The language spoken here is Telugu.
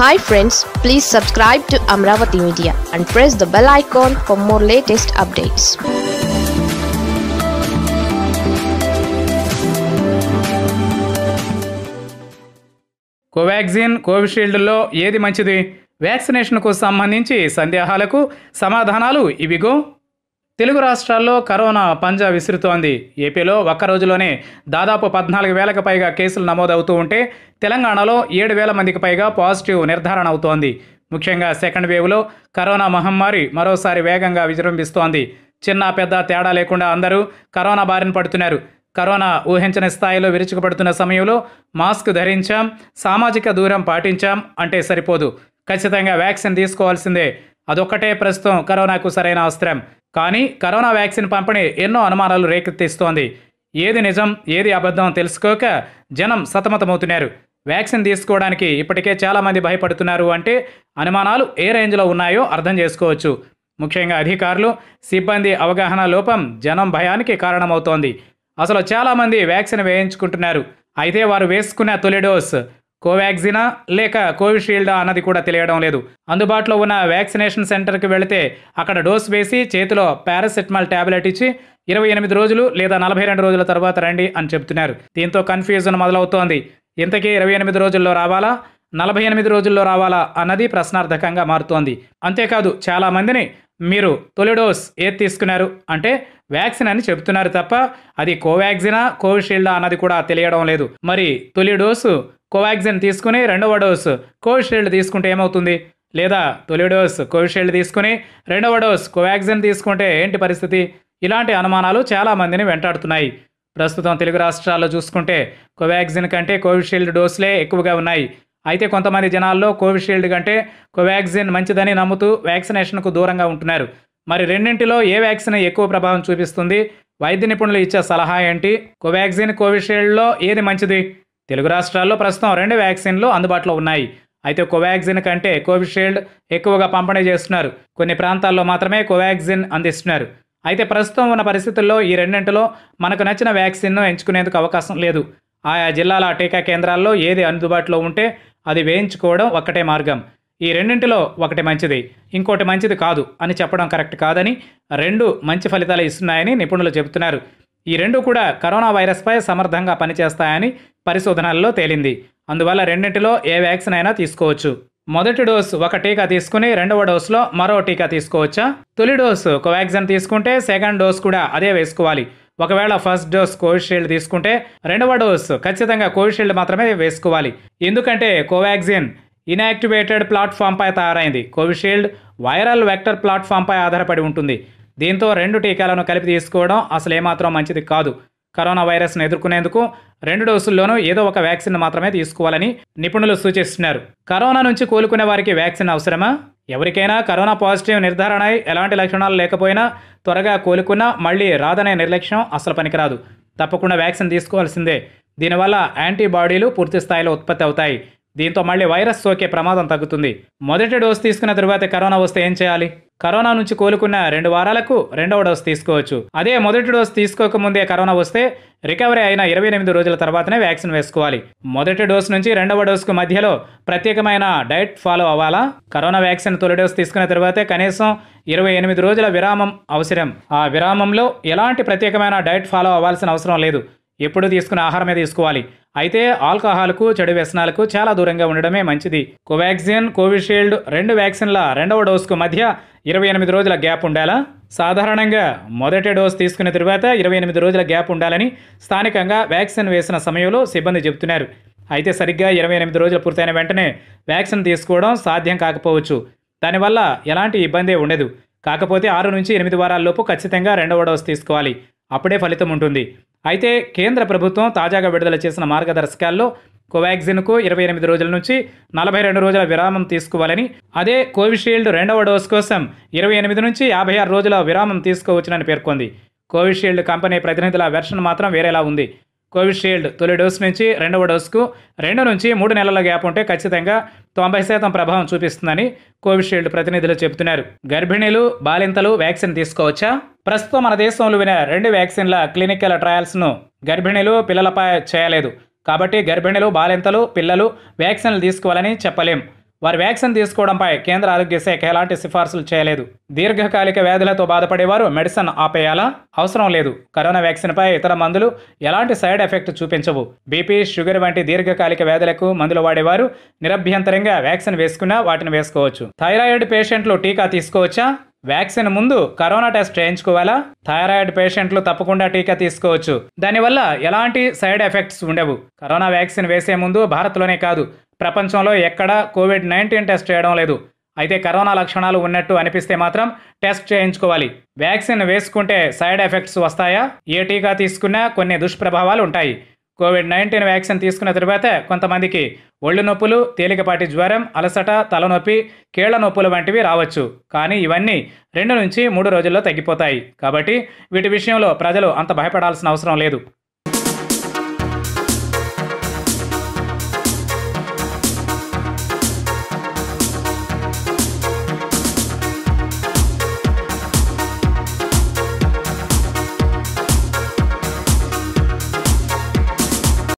hi friends please subscribe to Amaravati media and press the bell icon for more latest updates Covaxin కోవిషీల్డ్లో ఏది మంచిది వ్యాక్సినేషన్కు సంబంధించి సందేహాలకు సమాధానాలు ఇవిగో తెలుగు రాష్ట్రాల్లో కరోనా పంజా విసురుతోంది ఏపీలో ఒక్క రోజులోనే దాదాపు పద్నాలుగు వేలకు పైగా కేసులు నమోదవుతూ ఉంటే తెలంగాణలో ఏడు వేల మందికి పైగా పాజిటివ్ నిర్ధారణ అవుతోంది ముఖ్యంగా సెకండ్ వేవ్లో కరోనా మహమ్మారి మరోసారి వేగంగా విజృంభిస్తోంది చిన్న పెద్ద తేడా లేకుండా అందరూ కరోనా బారిన పడుతున్నారు కరోనా ఊహించని స్థాయిలో విరుచుకుపడుతున్న సమయంలో మాస్క్ ధరించాం సామాజిక దూరం పాటించాం అంటే సరిపోదు ఖచ్చితంగా వ్యాక్సిన్ తీసుకోవాల్సిందే అదొక్కటే ప్రస్తుతం కరోనాకు సరైన అవసరం కానీ కరోనా వ్యాక్సిన్ పంపిణీ ఎన్నో అనుమానాలు రేకెత్తిస్తోంది ఏది నిజం ఏది అబద్ధం తెలుసుకోక జనం సతమతమవుతున్నారు వ్యాక్సిన్ తీసుకోవడానికి ఇప్పటికే చాలామంది భయపడుతున్నారు అంటే అనుమానాలు ఏ రేంజ్లో ఉన్నాయో అర్థం చేసుకోవచ్చు ముఖ్యంగా అధికారులు సిబ్బంది అవగాహన లోపం జనం భయానికి కారణమవుతోంది అసలు చాలామంది వ్యాక్సిన్ వేయించుకుంటున్నారు అయితే వారు వేసుకున్న తొలి డోస్ కోవాక్సినా లేక కోవిషీల్డా అన్నది కూడా తెలియడం లేదు అందుబాటులో ఉన్న వ్యాక్సినేషన్ సెంటర్కి వెళితే అక్కడ డోస్ వేసి చేతిలో పారాసెటమాల్ ట్యాబ్లెట్ ఇచ్చి ఇరవై ఎనిమిది రోజులు లేదా నలభై రెండు రోజుల తర్వాత రండి అని చెప్తున్నారు దీంతో కన్ఫ్యూజన్ మొదలవుతోంది ఇంతకీ ఇరవై ఎనిమిది రోజుల్లో రావాలా నలభై ఎనిమిది రోజుల్లో రావాలా అన్నది ప్రశ్నార్థకంగా మారుతోంది అంతేకాదు చాలామందిని మీరు తొలి డోస్ ఏది తీసుకున్నారు అంటే వ్యాక్సిన్ అని చెప్తున్నారు తప్ప అది కోవాక్సినా కోవిషీల్డా అన్నది కూడా తెలియడం లేదు మరి తొలి డోసు కోవాక్సిన్ తీసుకుని రెండవ డోస్ కోవిషీల్డ్ తీసుకుంటే ఏమవుతుంది లేదా తొలి డోస్ కోవిషీల్డ్ తీసుకుని రెండవ డోస్ కోవాక్సిన్ తీసుకుంటే ఏంటి పరిస్థితి ఇలాంటి అనుమానాలు చాలామందిని వెంటాడుతున్నాయి ప్రస్తుతం తెలుగు రాష్ట్రాల్లో చూసుకుంటే కోవాక్సిన్ కంటే కోవిషీల్డ్ డోసులే ఎక్కువగా ఉన్నాయి అయితే కొంతమంది జనాల్లో కోవిషీల్డ్ కంటే కోవాక్సిన్ మంచిదని నమ్ముతూ వ్యాక్సినేషన్కు దూరంగా ఉంటున్నారు మరి రెండింటిలో ఏ వ్యాక్సిన్ ఎక్కువ ప్రభావం చూపిస్తుంది వైద్య నిపుణులు ఇచ్చే సలహా ఏంటి కోవాక్సిన్ కోవిషీల్డ్లో ఏది మంచిది తెలుగు రాష్ట్రాల్లో ప్రస్తుతం రెండు వ్యాక్సిన్లు అందుబాటులో ఉన్నాయి అయితే కోవాక్సిన్ కంటే కోవిషీల్డ్ ఎక్కువగా పంపిణీ చేస్తున్నారు కొన్ని ప్రాంతాల్లో మాత్రమే కోవాక్సిన్ అందిస్తున్నారు అయితే ప్రస్తుతం ఉన్న పరిస్థితుల్లో ఈ రెండింటిలో మనకు నచ్చిన వ్యాక్సిన్ను ఎంచుకునేందుకు అవకాశం లేదు ఆయా జిల్లాల టీకా కేంద్రాల్లో ఏది అందుబాటులో ఉంటే అది వేయించుకోవడం ఒక్కటే మార్గం ఈ రెండింటిలో ఒకటి మంచిది ఇంకోటి మంచిది కాదు అని చెప్పడం కరెక్ట్ కాదని రెండు మంచి ఫలితాలు ఇస్తున్నాయని నిపుణులు చెబుతున్నారు ఈ రెండు కూడా కరోనా వైరస్పై సమర్థంగా పనిచేస్తాయని పరిశోధనల్లో తేలింది అందువల్ల రెండింటిలో ఏ వ్యాక్సిన్ అయినా తీసుకోవచ్చు మొదటి డోసు ఒక టీకా తీసుకుని రెండవ డోసులో మరో టీకా తీసుకోవచ్చా తొలి డోసు కోవాక్సిన్ తీసుకుంటే సెకండ్ డోస్ కూడా అదే వేసుకోవాలి ఒకవేళ ఫస్ట్ డోస్ కోవిషీల్డ్ తీసుకుంటే రెండవ డోస్ ఖచ్చితంగా కోవిషీల్డ్ మాత్రమే వేసుకోవాలి ఎందుకంటే కోవాక్సిన్ ఇన్యాక్టివేటెడ్ ప్లాట్ఫామ్పై తయారైంది కోవిషీల్డ్ వైరల్ వెక్టర్ ప్లాట్ఫామ్పై ఆధారపడి ఉంటుంది దీంతో రెండు టీకాలను కలిపి తీసుకోవడం అసలు ఏమాత్రం మంచిది కాదు కరోనా వైరస్ను ఎదుర్కొనేందుకు రెండు డోసుల్లోనూ ఏదో ఒక వ్యాక్సిన్ మాత్రమే తీసుకోవాలని నిపుణులు సూచిస్తున్నారు కరోనా నుంచి కోలుకునే వారికి వ్యాక్సిన్ అవసరమా ఎవరికైనా కరోనా పాజిటివ్ నిర్ధారణ ఎలాంటి లక్షణాలు లేకపోయినా త్వరగా కోలుకున్నా మళ్ళీ రాదనే నిర్లక్ష్యం అసలు పనికిరాదు తప్పకుండా వ్యాక్సిన్ తీసుకోవాల్సిందే దీనివల్ల యాంటీబాడీలు పూర్తి స్థాయిలో ఉత్పత్తి అవుతాయి దీంతో మళ్ళీ వైరస్ సోకే ప్రమాదం తగ్గుతుంది మొదటి డోసు తీసుకున్న తరువాత కరోనా వస్తే ఏం చేయాలి కరోనా నుంచి కోలుకున్న రెండు వారాలకు రెండవ డోస్ తీసుకోవచ్చు అదే మొదటి డోస్ తీసుకోకముందే కరోనా వస్తే రికవరీ అయిన ఇరవై ఎనిమిది రోజుల తర్వాతనే వ్యాక్సిన్ వేసుకోవాలి మొదటి డోస్ నుంచి రెండవ డోస్కు మధ్యలో ప్రత్యేకమైన డైట్ ఫాలో అవ్వాలా కరోనా వ్యాక్సిన్ తొలి డోస్ తీసుకున్న తర్వాతే కనీసం ఇరవై ఎనిమిది రోజుల విరామం అవసరం ఆ విరామంలో ఎలాంటి ప్రత్యేకమైన డైట్ ఫాలో అవ్వాల్సిన అవసరం లేదు ఎప్పుడు తీసుకున్న ఆహారమే తీసుకోవాలి అయితే ఆల్కహాల్కు చెడు వ్యసనాలకు చాలా దూరంగా ఉండడమే మంచిది కోవాక్సిన్ కోవిషీల్డ్ రెండు వ్యాక్సిన్ల రెండవ డోస్కు మధ్య ఇరవై ఎనిమిది రోజుల గ్యాప్ ఉండాలా సాధారణంగా మొదటి డోస్ తీసుకున్న తర్వాత ఇరవై ఎనిమిది రోజుల గ్యాప్ ఉండాలని స్థానికంగా వ్యాక్సిన్ వేసిన సమయంలో సిబ్బంది చెబుతున్నారు అయితే సరిగ్గా ఇరవై ఎనిమిది రోజులు పూర్తయిన వెంటనే వ్యాక్సిన్ తీసుకోవడం సాధ్యం కాకపోవచ్చు దానివల్ల ఎలాంటి ఇబ్బంది ఉండదు కాకపోతే ఆరు నుంచి ఎనిమిది వారాల్లోపు ఖచ్చితంగా రెండవ డోస్ తీసుకోవాలి అప్పుడే ఫలితం ఉంటుంది అయితే కేంద్ర ప్రభుత్వం తాజాగా విడుదల చేసిన మార్గదర్శకాల్లో కోవాక్సిన్కు ఇరవై ఎనిమిది రోజుల నుంచి నలభై రెండు రోజుల విరామం తీసుకోవాలని అదే కోవిషీల్డ్ రెండవ డోస్ కోసం ఇరవై ఎనిమిది నుంచి యాభై ఆరు రోజుల విరామం తీసుకోవచ్చునని పేర్కొంది కోవిషీల్డ్ కంపెనీ ప్రతినిధుల వెర్షన్ మాత్రం వేరేలా ఉంది కోవిషీల్డ్ తొలి డోస్ నుంచి రెండవ డోస్కు రెండు నుంచి మూడు నెలల గ్యాప్ ఉంటే ఖచ్చితంగా తొంభై శాతం ప్రభావం చూపిస్తుందని కోవిషీల్డ్ ప్రతినిధులు చెబుతున్నారు గర్భిణీలు బాలింతలు వ్యాక్సిన్ తీసుకోవచ్చా ప్రస్తుతం మన దేశంలో విన రెండు వ్యాక్సిన్ల క్లినికల్ ట్రయల్స్ను గర్భిణీలు పిల్లలపై చేయలేదు కాబట్టి గర్భిణీలు బాలింతలు పిల్లలు వ్యాక్సిన్లు తీసుకోవాలని చెప్పలేం వారు వ్యాక్సిన్ తీసుకోవడంపై కేంద్ర ఆరోగ్య శాఖ ఎలాంటి సిఫార్సులు చేయలేదు దీర్ఘకాలిక వ్యాధులతో బాధపడేవారు మెడిసిన్ ఆపేయాలా అవసరం లేదు కరోనా వ్యాక్సిన్పై ఇతర మందులు ఎలాంటి సైడ్ ఎఫెక్ట్ చూపించవు బీపీ షుగర్ వంటి దీర్ఘకాలిక వ్యాధులకు మందులు వాడేవారు నిరభ్యంతరంగా వ్యాక్సిన్ వేసుకున్నా వాటిని వేసుకోవచ్చు థైరాయిడ్ పేషెంట్లు టీకా తీసుకోవచ్చా వ్యాక్సిన్ ముందు కరోనా టెస్ట్ చేయించుకోవాలా థైరాయిడ్ పేషెంట్లు తప్పకుండా టీకా తీసుకోవచ్చు దానివల్ల ఎలాంటి సైడ్ ఎఫెక్ట్స్ ఉండవు కరోనా వ్యాక్సిన్ వేసే ముందు భారత్లోనే కాదు ప్రపంచంలో ఎక్కడా కోవిడ్ నైన్టీన్ టెస్ట్ చేయడం లేదు అయితే కరోనా లక్షణాలు ఉన్నట్టు అనిపిస్తే మాత్రం టెస్ట్ చేయించుకోవాలి వ్యాక్సిన్ వేసుకుంటే సైడ్ ఎఫెక్ట్స్ వస్తాయా ఏ టీకా తీసుకున్నా కొన్ని దుష్ప్రభావాలు ఉంటాయి కోవిడ్ నైన్టీన్ వ్యాక్సిన్ తీసుకున్న తర్వాత కొంతమందికి ఒళ్ళు నొప్పులు తేలికపాటి జ్వరం అలసట తలనొప్పి కీళ్ల నొప్పులు వంటివి రావచ్చు కానీ ఇవన్నీ రెండు నుంచి మూడు రోజుల్లో తగ్గిపోతాయి కాబట్టి వీటి విషయంలో ప్రజలు అంత భయపడాల్సిన అవసరం లేదు